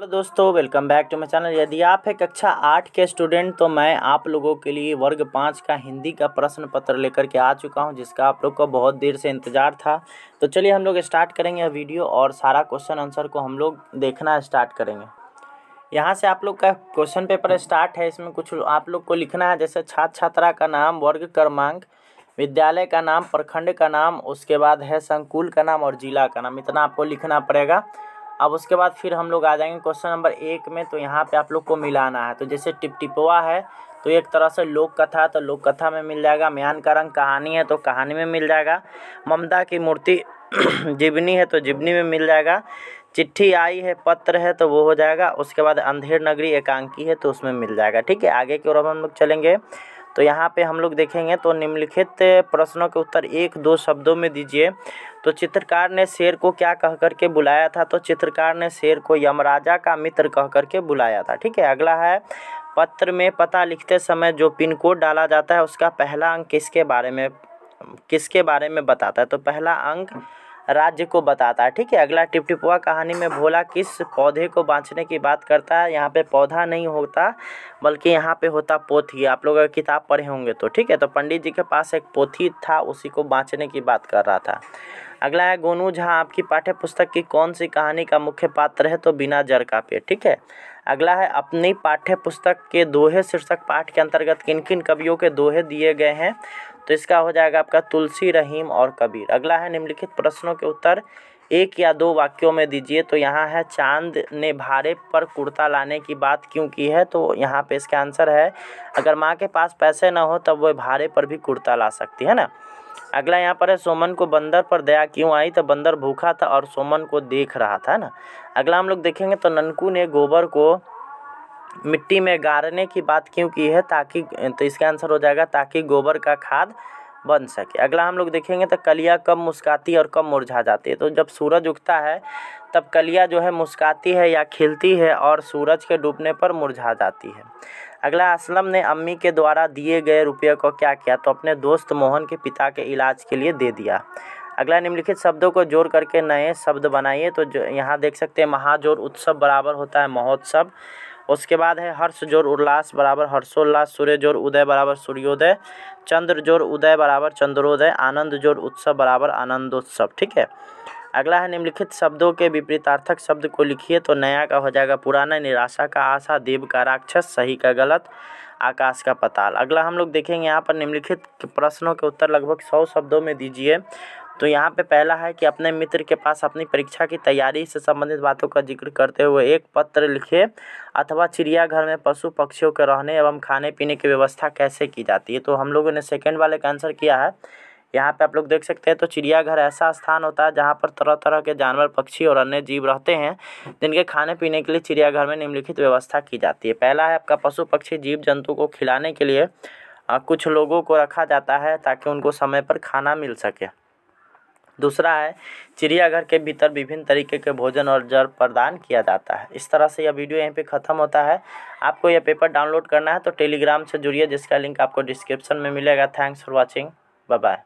hello दोस्तों welcome back to my channel यदि आप है कक्षा आठ के स्टूडेंट तो मैं आप लोगों के लिए वर्ग पाँच का हिंदी का प्रश्न पत्र लेकर के आ चुका हूं जिसका आप लोग का बहुत देर से इंतज़ार था तो चलिए हम लोग स्टार्ट करेंगे वीडियो और सारा क्वेश्चन आंसर को हम लोग देखना स्टार्ट करेंगे यहाँ से आप लोग का क्वेश्चन पेपर स्टार्ट है इसमें कुछ आप लोग को लिखना है जैसे छात्र छात्रा का नाम वर्ग क्रमांक विद्यालय का नाम प्रखंड का नाम उसके बाद है संकुल का नाम और जिला का नाम इतना आपको लिखना पड़ेगा अब उसके बाद फिर हम लोग आ जाएंगे क्वेश्चन नंबर एक में तो यहाँ पे आप लोग को मिलाना है तो जैसे टिपटिपवा है तो एक तरह से लोक कथा तो लोक कथा में मिल जाएगा म्यान का रंग कहानी है तो कहानी में मिल जाएगा ममता की मूर्ति जिबनी है तो जिबनी में मिल जाएगा चिट्ठी आई है पत्र है तो वो हो जाएगा उसके बाद अंधेर नगरी एकांकी है तो उसमें मिल जाएगा ठीक है आगे की ओर हम लोग चलेंगे तो यहाँ पे हम लोग देखेंगे तो निम्नलिखित प्रश्नों के उत्तर एक दो शब्दों में दीजिए तो चित्रकार ने शेर को क्या कह करके बुलाया था तो चित्रकार ने शेर को यमराजा का मित्र कह करके बुलाया था ठीक है अगला है पत्र में पता लिखते समय जो पिन कोड डाला जाता है उसका पहला अंक किसके बारे में किसके बारे में बताता है तो पहला अंक राज्य को बताता है ठीक है अगला टिपटिपुआ कहानी में भोला किस पौधे को बांचने की बात करता है यहाँ पे पौधा नहीं होता बल्कि यहाँ पे होता पोथी आप लोग अगर किताब पढ़े होंगे तो ठीक है तो पंडित जी के पास एक पोथी था उसी को बांचने की बात कर रहा था अगला है गोनू झा आपकी पाठ्य पुस्तक की कौन सी कहानी का मुख्य पात्र है तो बिना जरका पे ठीक है अगला है अपनी पाठ्य पुस्तक के दोहे शीर्षक पाठ के अंतर्गत किन किन कवियों के दोहे दिए गए हैं तो इसका हो जाएगा आपका तुलसी रहीम और कबीर अगला है निम्नलिखित प्रश्नों के उत्तर एक या दो वाक्यों में दीजिए तो यहाँ है चांद ने भारे पर कुर्ता लाने की बात क्यों की है तो यहाँ पे इसका आंसर है अगर माँ के पास पैसे ना हो तब वह भारे पर भी कुर्ता ला सकती है ना अगला यहाँ पर है सोमन को बंदर पर दया क्यों आई तो बंदर भूखा था और सोमन को देख रहा था ना अगला हम लोग देखेंगे तो ननकू ने गोबर को मिट्टी में गाड़ने की बात क्यों की है ताकि तो इसका आंसर हो जाएगा ताकि गोबर का खाद बन सके अगला हम लोग देखेंगे तो कलिया कब मुस्काती और कब मुरझा जाती है तो जब सूरज उगता है तब कलिया जो है मुस्काती है या खिलती है और सूरज के डूबने पर मुरझा जाती है अगला असलम ने अम्मी के द्वारा दिए गए रुपये को क्या किया तो अपने दोस्त मोहन के पिता के इलाज के लिए दे दिया अगला निम्नलिखित शब्दों को जोड़ करके नए शब्द बनाइए तो जो यहाँ देख सकते हैं महाजोर उत्सव बराबर होता है महोत्सव उसके बाद है हर्ष जोर उल्लास बराबर हर्षोल्लास सूर्य जोर उदय बराबर सूर्योदय चंद्र जोर उदय बराबर चंद्रोदय आनंद जोर उत्सव बराबर आनंदोत्सव ठीक है अगला है निम्नलिखित शब्दों के विपरीतार्थक शब्द को लिखिए तो नया का हो जाएगा पुराना निराशा का आशा देव का राक्षस सही का गलत आकाश का पताल अगला हम लोग देखेंगे यहाँ पर निम्नलिखित प्रश्नों के उत्तर लगभग सौ शब्दों में दीजिए तो यहाँ पे पहला है कि अपने मित्र के पास अपनी परीक्षा की तैयारी से संबंधित बातों का जिक्र करते हुए एक पत्र लिखिए अथवा चिड़ियाघर में पशु पक्षियों के रहने एवं खाने पीने की व्यवस्था कैसे की जाती है तो हम लोगों ने सेकेंड वाले का आंसर किया है यहाँ पे आप लोग देख सकते हैं तो चिड़ियाघर ऐसा स्थान होता है जहाँ पर तरह तरह के जानवर पक्षी और अन्य जीव रहते हैं जिनके खाने पीने के लिए चिड़ियाघर में निम्नलिखित व्यवस्था की जाती है पहला है आपका पशु पक्षी जीव जंतु को खिलाने के लिए कुछ लोगों को रखा जाता है ताकि उनको समय पर खाना मिल सके दूसरा है चिड़ियाघर के भीतर विभिन्न तरीके के भोजन और जल प्रदान किया जाता है इस तरह से यह वीडियो यहीं पे ख़त्म होता है आपको यह पेपर डाउनलोड करना है तो टेलीग्राम से जुड़िए जिसका लिंक आपको डिस्क्रिप्शन में मिलेगा थैंक्स फॉर वॉचिंग बाय